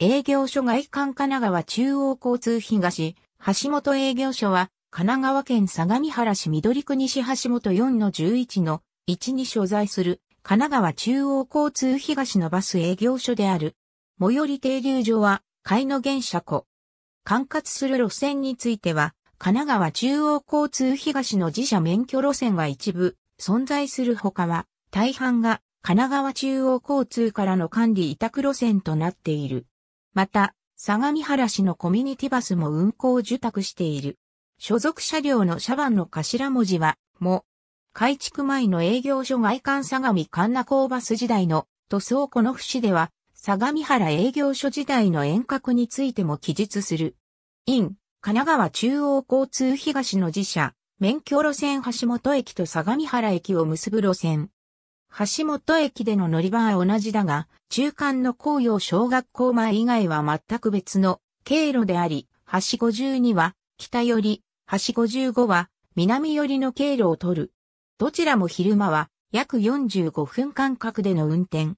営業所外環神奈川中央交通東、橋本営業所は、神奈川県相模原市緑区西橋本4の11の1に所在する神奈川中央交通東のバス営業所である。最寄り停留所は、海野原車庫。管轄する路線については、神奈川中央交通東の自社免許路線は一部、存在するほかは、大半が神奈川中央交通からの管理委託路線となっている。また、相模原市のコミュニティバスも運行受託している。所属車両の車番の頭文字は、も、改築前の営業所外観相模神奈港バス時代の塗装この節では、相模原営業所時代の遠隔についても記述する。イン、神奈川中央交通東の自社、免許路線橋本駅と相模原駅を結ぶ路線。橋本駅での乗り場は同じだが、中間の紅葉小学校前以外は全く別の経路であり、橋52は北寄り、橋55は南寄りの経路を取る。どちらも昼間は約45分間隔での運転。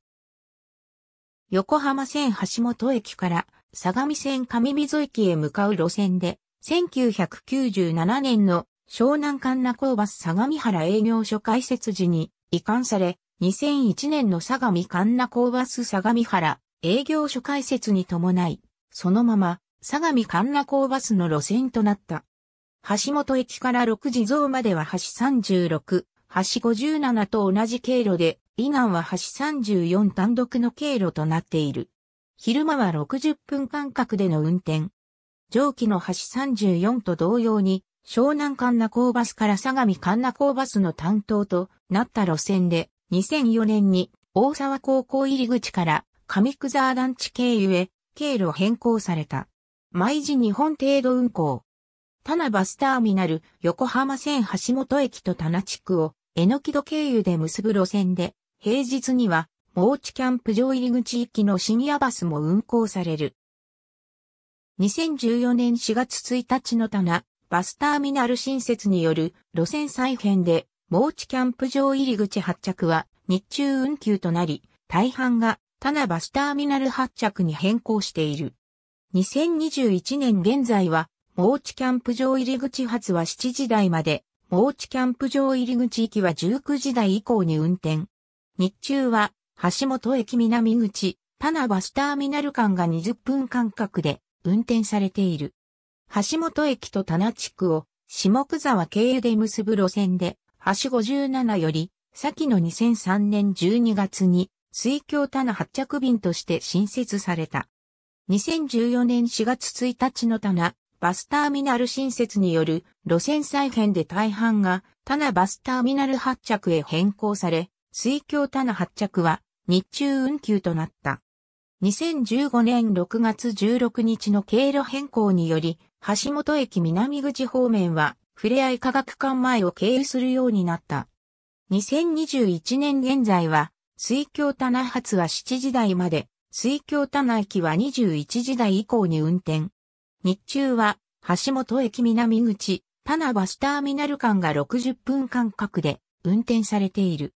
横浜線橋本駅から相模線上溝駅へ向かう路線で、1997年の湘南神奈高バス相模原営業所開設時に移管され、2001年の相模神奈港バス相模原営業所開設に伴い、そのまま相模神奈港バスの路線となった。橋本駅から6時増までは橋36、橋57と同じ経路で、以南は橋34単独の経路となっている。昼間は60分間隔での運転。上記の橋34と同様に、湘南神奈港バスから相模神奈港バスの担当となった路線で、2004年に大沢高校入り口から上久沢団地経由へ経路変更された。毎時日本程度運行。田名バスターミナル横浜線橋本駅と田名地区をえのき戸経由で結ぶ路線で、平日には、モーチキャンプ場入り口行きのシニアバスも運行される。2014年4月1日の棚、バスターミナル新設による路線再編で盲地キャンプ場入り口発着は日中運休となり、大半が田名バスターミナル発着に変更している。2021年現在は、盲地キャンプ場入り口発は7時台まで、盲地キャンプ場入り口行きは19時台以降に運転。日中は、橋本駅南口、田名バスターミナル間が20分間隔で運転されている。橋本駅と田名地区を下久沢経由で結ぶ路線で、橋57より、先の2003年12月に、水京棚発着便として新設された。2014年4月1日の棚、バスターミナル新設による路線再編で大半が棚バスターミナル発着へ変更され、水京棚発着は日中運休となった。2015年6月16日の経路変更により、橋本駅南口方面はふれあい科学館前を経由するようになった。2021年現在は、水京棚発は7時台まで、水京棚駅は21時台以降に運転。日中は、橋本駅南口、棚バスターミナル間が60分間隔で運転されている。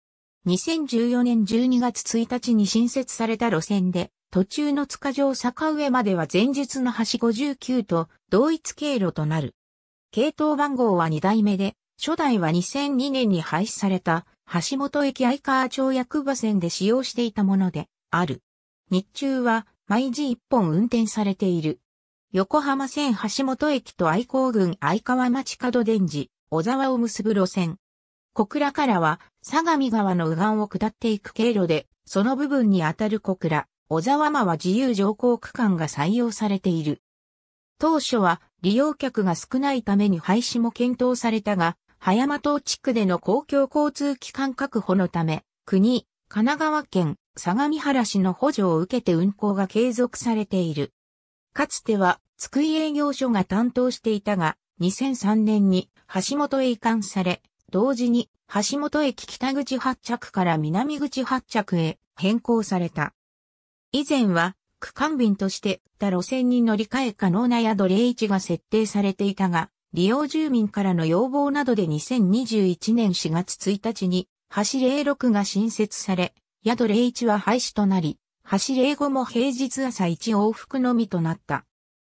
2014年12月1日に新設された路線で、途中の塚城坂上までは前日の橋59と同一経路となる。系統番号は2代目で、初代は2002年に廃止された橋本駅相川町役場線で使用していたものである。日中は毎時1本運転されている。横浜線橋本駅と愛好郡相川町角電寺、小沢を結ぶ路線。小倉からは相模川の右岸を下っていく経路で、その部分にあたる小倉、小沢間は自由乗降区間が採用されている。当初は利用客が少ないために廃止も検討されたが、葉山島地区での公共交通機関確保のため、国、神奈川県、相模原市の補助を受けて運行が継続されている。かつては、津久井営業所が担当していたが、2003年に橋本へ移管され、同時に橋本駅北口発着から南口発着へ変更された。以前は区間便として他路線に乗り換え可能な宿0一が設定されていたが、利用住民からの要望などで2021年4月1日に、橋06が新設され、宿01は廃止となり、橋05も平日朝1往復のみとなった。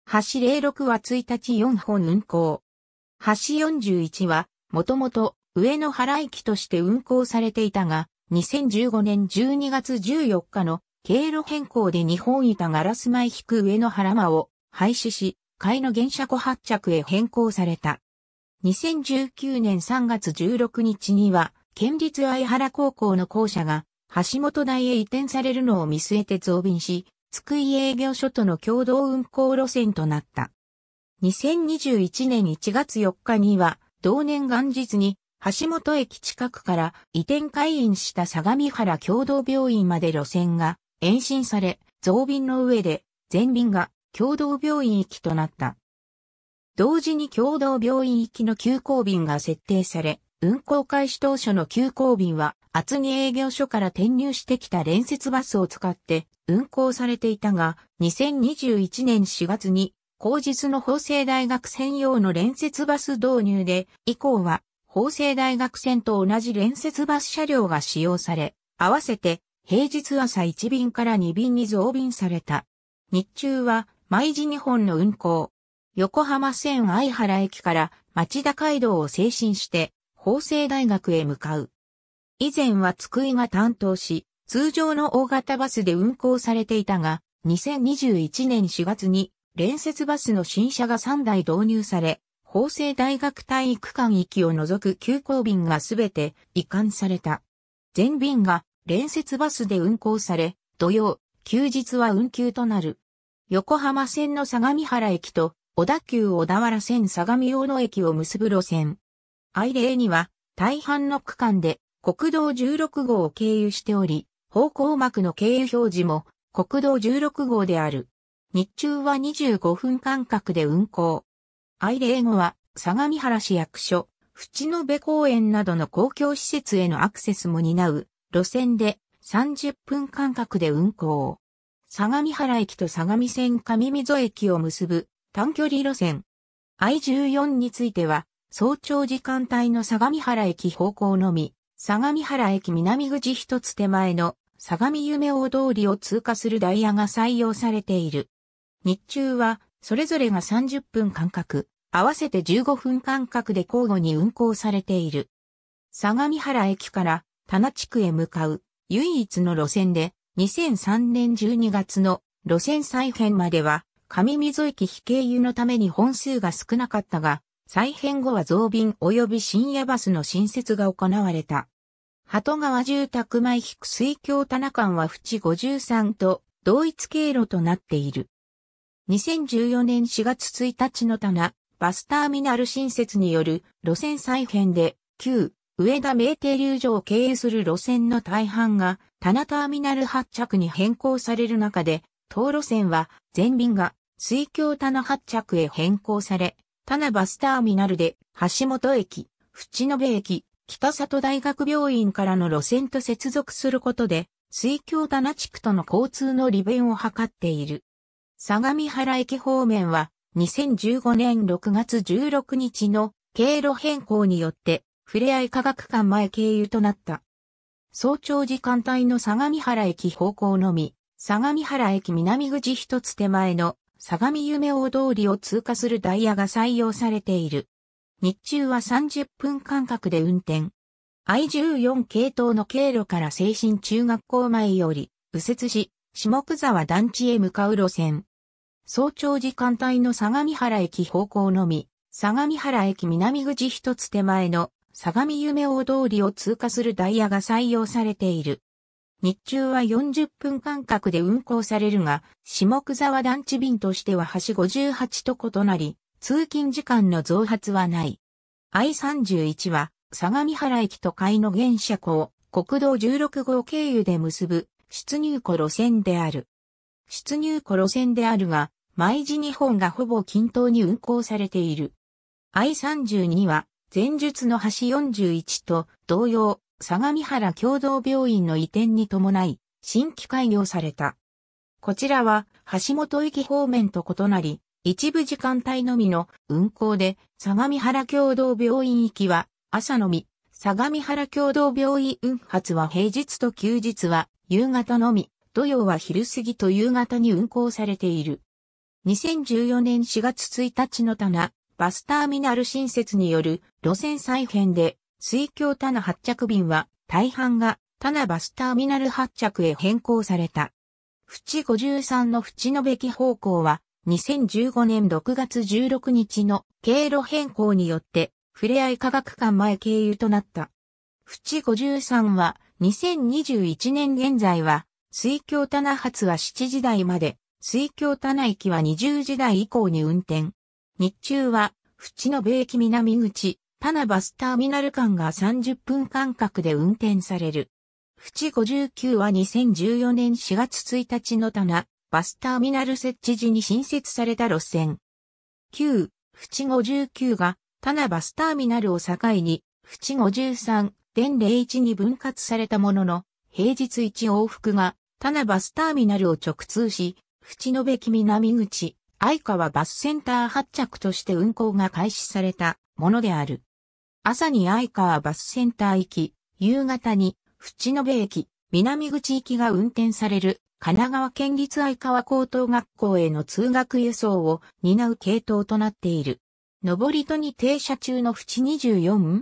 橋06は1日4本運行。橋41は、もともと上野原駅として運行されていたが、2015年12月14日の経路変更で日本板ガラス前引く上野原間を廃止し、海の原車庫発着へ変更された。2019年3月16日には、県立愛原高校の校舎が、橋本台へ移転されるのを見据えて増便し、津久井営業所との共同運行路線となった。2021年1月4日には、同年元日に、橋本駅近くから移転開院した相模原共同病院まで路線が延伸され、増便の上で、全便が共同病院行きとなった。同時に共同病院行きの急行便が設定され、運行開始当初の急行便は、厚木営業所から転入してきた連接バスを使って運行されていたが、2021年4月に、後日の法政大学専用の連接バス導入で、以降は、法政大学線と同じ連接バス車両が使用され、合わせて平日朝1便から2便に増便された。日中は、毎時2本の運行。横浜線愛原駅から町田街道を精神して、法政大学へ向かう。以前は津久井が担当し、通常の大型バスで運行されていたが、2021年4月に連接バスの新車が3台導入され、法政大学体育館行きを除く急行便がすべて移管された。全便が連接バスで運行され、土曜、休日は運休となる。横浜線の相模原駅と小田急小田原線相模大野駅を結ぶ路線。愛霊には大半の区間で国道16号を経由しており、方向幕の経由表示も国道16号である。日中は25分間隔で運行。愛霊後は相模原市役所、淵野部公園などの公共施設へのアクセスも担う路線で30分間隔で運行。相模原駅と相模線上溝駅を結ぶ短距離路線。I14 については、早朝時間帯の相模原駅方向のみ、相模原駅南口一つ手前の相模夢大通りを通過するダイヤが採用されている。日中は、それぞれが30分間隔、合わせて15分間隔で交互に運行されている。相模原駅から田地区へ向かう唯一の路線で2003年12月の路線再編までは上溝駅非経由のために本数が少なかったが、再編後は増便及び深夜バスの新設が行われた。鳩川住宅前引く水橋棚間は淵53と同一経路となっている。2014年4月1日の棚、バスターミナル新設による路線再編で、旧上田名停流所を経由する路線の大半が、田ターミナル発着に変更される中で、当路線は全便が水橋棚発着へ変更され、棚バスターミナルで橋本駅、淵延駅、北里大学病院からの路線と接続することで、水橋棚地区との交通の利便を図っている。相模原駅方面は2015年6月16日の経路変更によってふれあい科学館前経由となった。早朝時間帯の相模原駅方向のみ、相模原駅南口一つ手前の相模夢大通りを通過するダイヤが採用されている。日中は30分間隔で運転。I14 系統の経路から精神中学校前より右折し、下久沢団地へ向かう路線。早朝時間帯の相模原駅方向のみ、相模原駅南口一つ手前の相模夢大通りを通過するダイヤが採用されている。日中は40分間隔で運行されるが、下久沢団地便としては橋58と異なり、通勤時間の増発はない。I31 は、相模原駅と海の原車庫を国道16号経由で結ぶ出入庫路線である。出入庫路線であるが、毎時日本がほぼ均等に運行されている。I32 は前述の橋41と同様、相模原共同病院の移転に伴い、新規開業された。こちらは、橋本駅方面と異なり、一部時間帯のみの運行で、相模原共同病院行きは朝のみ、相模原共同病院運発は平日と休日は夕方のみ、土曜は昼過ぎと夕方に運行されている。2014年4月1日の棚、バスターミナル新設による路線再編で、水橋他の発着便は大半が他のバスターミナル発着へ変更された。淵53の淵のべき方向は2015年6月16日の経路変更によって触れ合い科学館前経由となった。淵53は2021年現在は水橋棚発は7時台まで、水橋棚駅は20時台以降に運転。日中は、淵延部駅南口、パナバスターミナル間が30分間隔で運転される。淵59は2014年4月1日の棚、バスターミナル設置時に新設された路線。9、淵59が、棚バスターミナルを境に、淵53、電01に分割されたものの、平日1往復が、棚バスターミナルを直通し、淵延駅南口、相川バスセンター発着として運行が開始されたものである。朝に相川バスセンター行き、夕方に淵野駅、南口行きが運転される神奈川県立相川高等学校への通学輸送を担う系統となっている。上り戸に停車中の淵 24?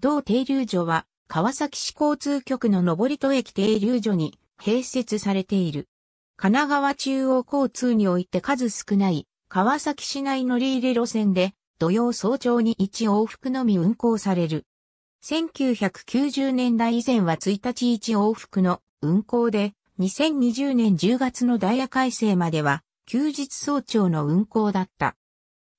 同停留所は川崎市交通局の上り戸駅停留所に併設されている。神奈川中央交通において数少ない川崎市内乗り入れ路線で土曜早朝に1往復のみ運行される。1990年代以前は1日1往復の運行で、2020年10月のダイヤ改正までは休日早朝の運行だった。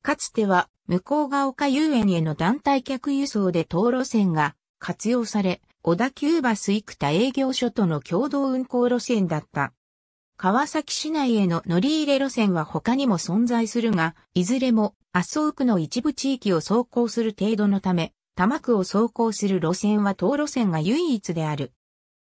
かつては向こうが丘遊園への団体客輸送で当路線が活用され、小田急バス幾田営業所との共同運行路線だった。川崎市内への乗り入れ路線は他にも存在するが、いずれも麻生区の一部地域を走行する程度のため、多摩区を走行する路線は当路線が唯一である。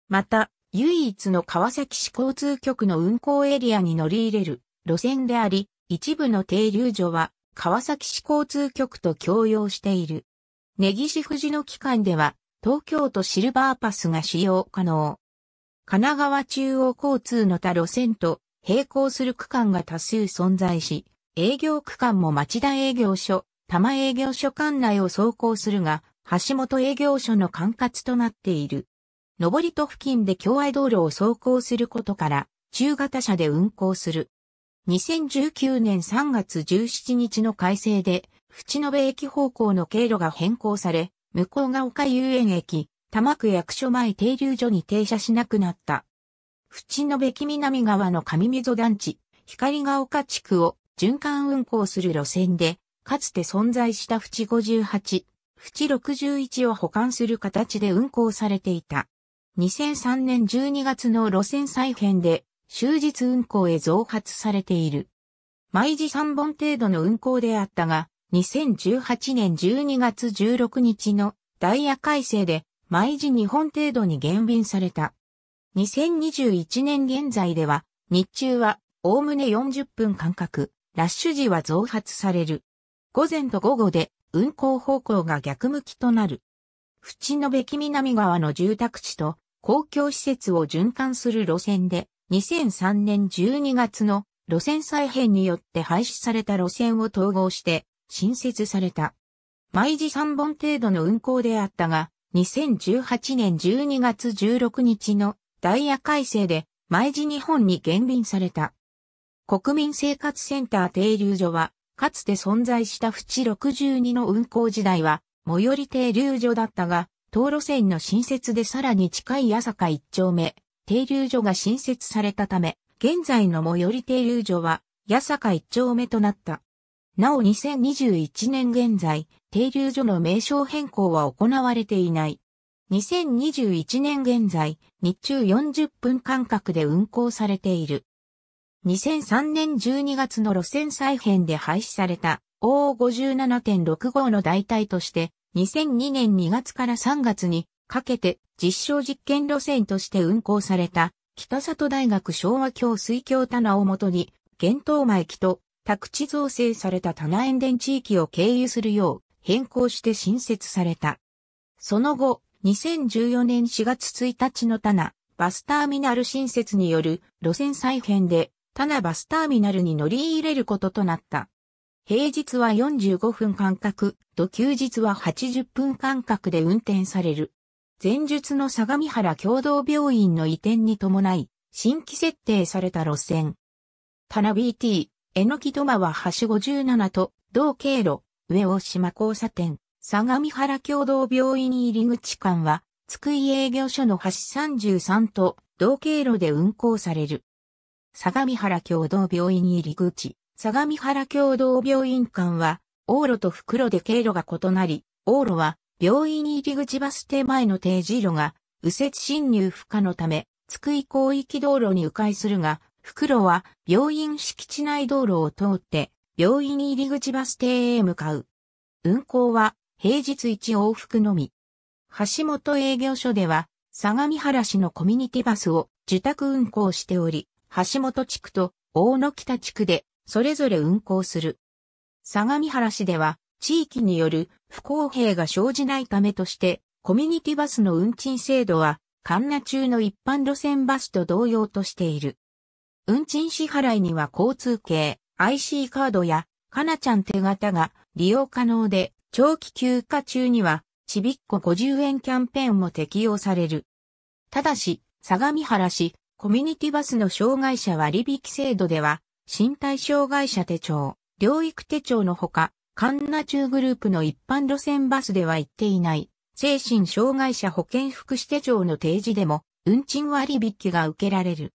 また、唯一の川崎市交通局の運行エリアに乗り入れる路線であり、一部の停留所は川崎市交通局と共用している。根岸富士の期間では、東京都シルバーパスが使用可能。神奈川中央交通の他路線と並行する区間が多数存在し、営業区間も町田営業所、多摩営業所管内を走行するが、橋本営業所の管轄となっている。上りと付近で境愛道路を走行することから、中型車で運行する。2019年3月17日の改正で、淵延駅方向の経路が変更され、向ヶ丘遊園駅、多摩区役所前停留所に停車しなくなった。淵野べき南側の上溝団地、光が丘地区を循環運行する路線で、かつて存在した淵58、淵61を保管する形で運行されていた。2003年12月の路線再編で終日運行へ増発されている。毎時3本程度の運行であったが、2018年12月16日のダイヤ改正で毎時2本程度に減便された。2021年現在では、日中は、おおむね40分間隔、ラッシュ時は増発される。午前と午後で、運行方向が逆向きとなる。淵野べき南側の住宅地と公共施設を循環する路線で、2003年12月の路線再編によって廃止された路線を統合して新設された。毎時3本程度の運行であったが、2018年12月16日のダイヤ改正で毎時日本に減便された。国民生活センター停留所は、かつて存在した淵62の運行時代は、最寄り停留所だったが、道路線の新設でさらに近い朝霞一丁目、停留所が新設されたため、現在の最寄り停留所は、八坂一丁目となった。なお2021年現在、停留所の名称変更は行われていない。2021年現在、日中40分間隔で運行されている。2003年12月の路線再編で廃止された O57.65 の代替として、2002年2月から3月にかけて実証実験路線として運行された北里大学昭和教水教棚をもとに、厳東前駅と宅地造成された棚塩田地域を経由するよう変更して新設された。その後、2014年4月1日の棚バスターミナル新設による路線再編で棚バスターミナルに乗り入れることとなった。平日は45分間隔、と休日は80分間隔で運転される。前述の相模原共同病院の移転に伴い、新規設定された路線。棚 BT、えのきどまは橋57と、同経路、上大島交差点、相模原共同病院入り口間は、津久井営業所の橋33と、同経路で運行される。相模原共同病院入り口、相模原共同病院間は、往路と袋で経路が異なり、往路は、病院入り口バス停前の定時路が、右折進入不可のため、津久井広域道路に迂回するが、袋は病院敷地内道路を通って病院入り口バス停へ向かう。運行は平日1往復のみ。橋本営業所では相模原市のコミュニティバスを受託運行しており、橋本地区と大野北地区でそれぞれ運行する。相模原市では地域による不公平が生じないためとして、コミュニティバスの運賃制度は、カンナ中の一般路線バスと同様としている。運賃支払いには交通系、IC カードや、かなちゃん手形が利用可能で、長期休暇中には、ちびっこ50円キャンペーンも適用される。ただし、相模原市、コミュニティバスの障害者割引制度では、身体障害者手帳、療育手帳のほか、カンナ中グループの一般路線バスでは行っていない、精神障害者保健福祉手帳の提示でも、運賃割引が受けられる。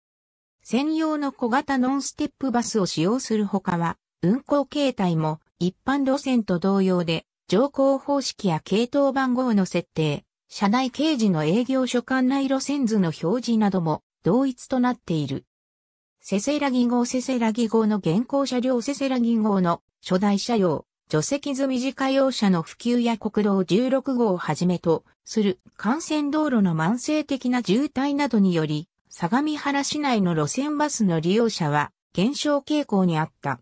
専用の小型ノンステップバスを使用するほかは、運行形態も一般路線と同様で、乗降方式や系統番号の設定、車内掲示の営業所管内路線図の表示なども同一となっている。セセラギ号セセラギ号の現行車両セセラギ号の初代車両、除籍済み自家用車の普及や国道16号をはじめとする幹線道路の慢性的な渋滞などにより、相模原市内の路線バスの利用者は減少傾向にあった。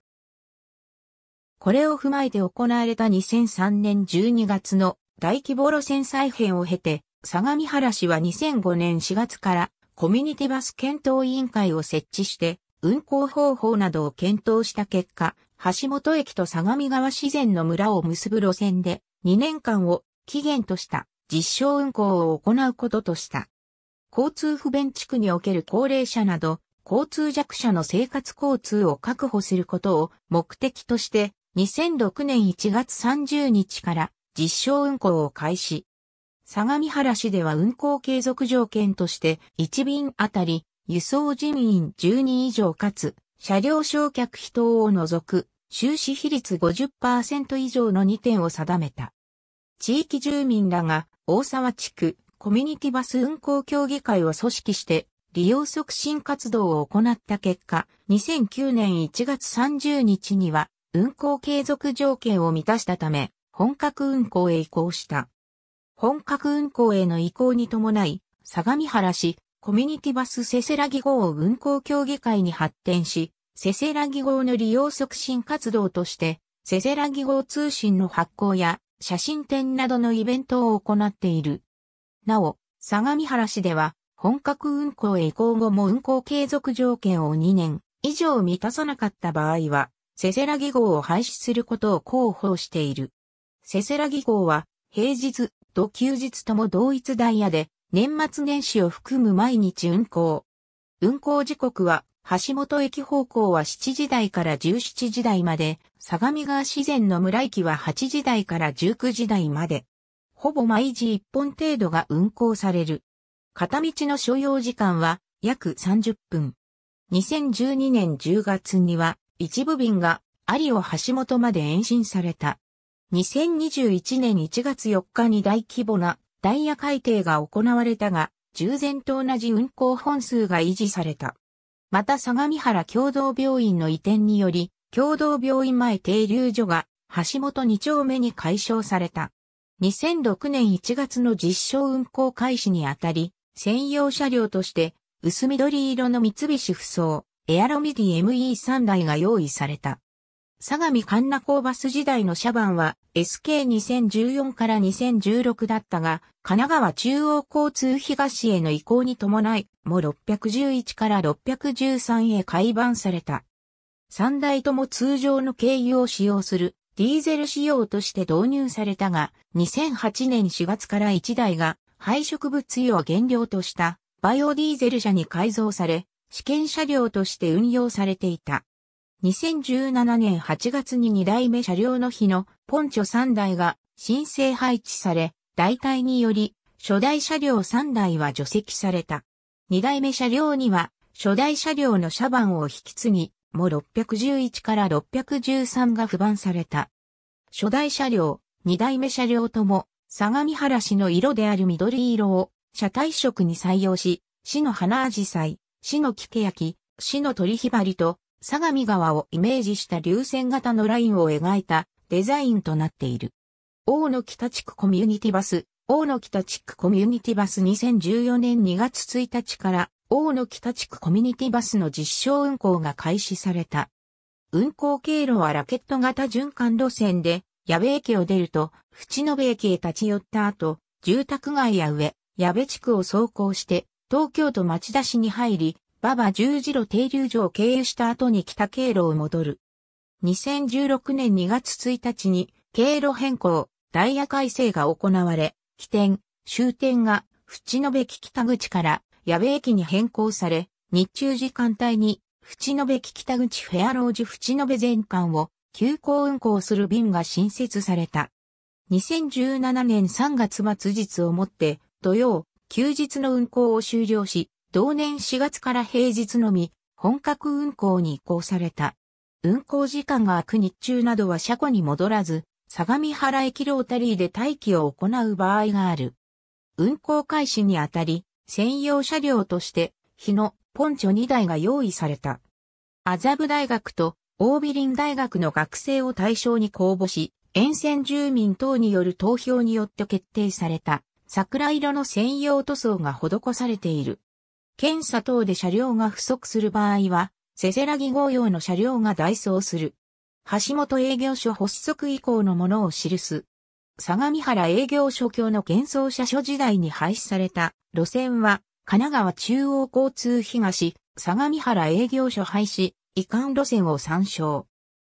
これを踏まえて行われた2003年12月の大規模路線再編を経て、相模原市は2005年4月からコミュニティバス検討委員会を設置して、運行方法などを検討した結果、橋本駅と相模川自然の村を結ぶ路線で2年間を期限とした実証運行を行うこととした。交通不便地区における高齢者など、交通弱者の生活交通を確保することを目的として、2006年1月30日から実証運行を開始。相模原市では運行継続条件として、1便あたり、輸送人員10人以上かつ、車両焼却費等を除く、収支比率50%以上の2点を定めた。地域住民らが、大沢地区、コミュニティバス運行協議会を組織して利用促進活動を行った結果、2009年1月30日には運行継続条件を満たしたため、本格運行へ移行した。本格運行への移行に伴い、相模原市、コミュニティバスせせらぎ号を運行協議会に発展し、せせらぎ号の利用促進活動として、せせらぎ号通信の発行や写真展などのイベントを行っている。なお、相模原市では、本格運行へ移行後も運行継続条件を2年以上満たさなかった場合は、せせらぎ号を廃止することを広報している。せせらぎ号は、平日と休日とも同一ダイヤで、年末年始を含む毎日運行。運行時刻は、橋本駅方向は7時台から17時台まで、相模川自然の村駅は8時台から19時台まで。ほぼ毎時1本程度が運行される。片道の所要時間は約30分。2012年10月には一部便が有尾橋本まで延伸された。2021年1月4日に大規模なダイヤ改定が行われたが、従前と同じ運行本数が維持された。また相模原共同病院の移転により、共同病院前停留所が橋本2丁目に解消された。2006年1月の実証運行開始にあたり、専用車両として薄緑色の三菱ふそう、エアロミディ ME3 台が用意された。相模神奈港バス時代の車番は SK2014 から2016だったが、神奈川中央交通東への移行に伴い、も611から613へ改版された。3台とも通常の経由を使用するディーゼル仕様として導入されたが、2008年4月から1台が廃植物油を原料としたバイオディーゼル車に改造され、試験車両として運用されていた。2017年8月に2台目車両の日のポンチョ3台が申請配置され、代替により初代車両3台は除籍された。2台目車両には初代車両の車番を引き継ぎ、も611から613が不番された。初代車両、二代目車両とも、相模原市の色である緑色を、車体色に採用し、市の花あじさい、市のきけやき、市の鳥ひばりと、相模川をイメージした流線型のラインを描いたデザインとなっている。大野北地区コミュニティバス、大野北地区コミュニティバス2014年2月1日から大野北地区コミュニティバスの実証運行が開始された。運行経路はラケット型循環路線で、矢部駅を出ると、淵野部駅へ立ち寄った後、住宅街や上、矢部地区を走行して、東京都町田市に入り、馬場十字路停留所を経由した後に北経路を戻る。2016年2月1日に、経路変更、ダイヤ改正が行われ、起点、終点が、淵野部北口から、矢部駅に変更され、日中時間帯に、淵野辺北口フェアロージ淵野辺全館を急行運行する便が新設された。2017年3月末日をもって土曜、休日の運行を終了し、同年4月から平日のみ本格運行に移行された。運行時間が空く日中などは車庫に戻らず、相模原駅ロータリーで待機を行う場合がある。運行開始にあたり、専用車両として、日のポンチョ2台が用意された。麻布大学とオービリン大学の学生を対象に公募し、沿線住民等による投票によって決定された桜色の専用塗装が施されている。検査等で車両が不足する場合は、せせらぎ号用の車両が代走する。橋本営業所発足以降のものを記す相模原営業所協の幻想車所時代に廃止された路線は、神奈川中央交通東、相模原営業所廃止、移管路線を参照。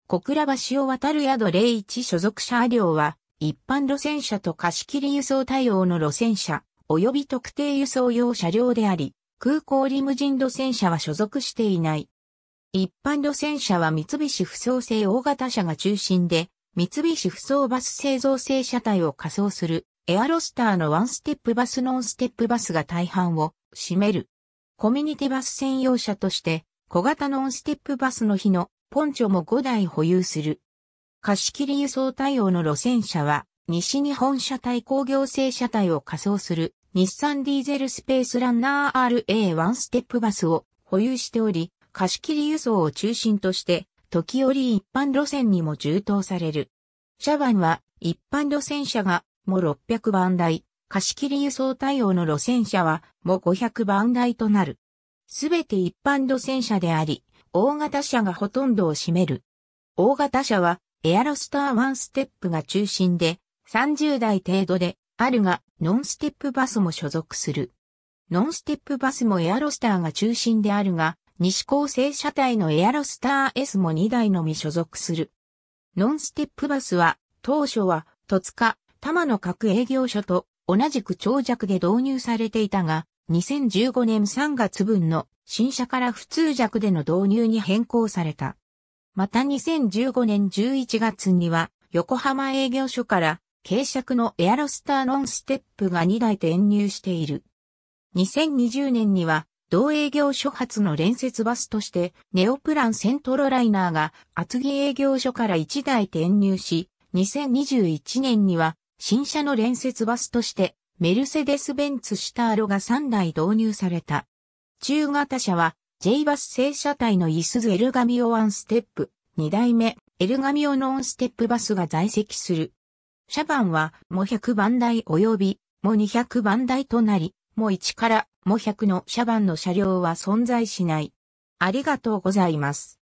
小倉橋を渡る宿01所属車両は、一般路線車と貸切輸送対応の路線車、及び特定輸送用車両であり、空港リムジン路線車は所属していない。一般路線車は三菱不創製大型車が中心で、三菱不走バス製造製車体を仮装するエアロスターのワンステップバスノンステップバスが大半を占める。コミュニティバス専用車として小型ノンステップバスの日のポンチョも5台保有する。貸し切り輸送対応の路線車は西日本車体工業製車体を仮装する日産ディーゼルスペースランナー r a ワンステップバスを保有しており、貸し切り輸送を中心として時折一般路線にも充当される。シャバンは一般路線車がも600番台、貸切輸送対応の路線車はも500番台となる。すべて一般路線車であり、大型車がほとんどを占める。大型車はエアロスター1ステップが中心で30台程度であるが、ノンステップバスも所属する。ノンステップバスもエアロスターが中心であるが、西高生車体のエアロスター S も2台のみ所属する。ノンステップバスは、当初は、戸塚、摩の各営業所と同じく長尺で導入されていたが、2015年3月分の新車から普通尺での導入に変更された。また2015年11月には、横浜営業所から、軽尺のエアロスターノンステップが2台転入している。2020年には、同営業所発の連接バスとして、ネオプランセントロライナーが厚木営業所から1台転入し、2021年には新車の連接バスとして、メルセデス・ベンツ・シターロが3台導入された。中型車は J バス正車体のイスズ・エルガミオワンステップ、2代目、エルガミオノンステップバスが在籍する。車番は、も100番台及び、も200番台となり、も1からも100のシャバンの車両は存在しない。ありがとうございます。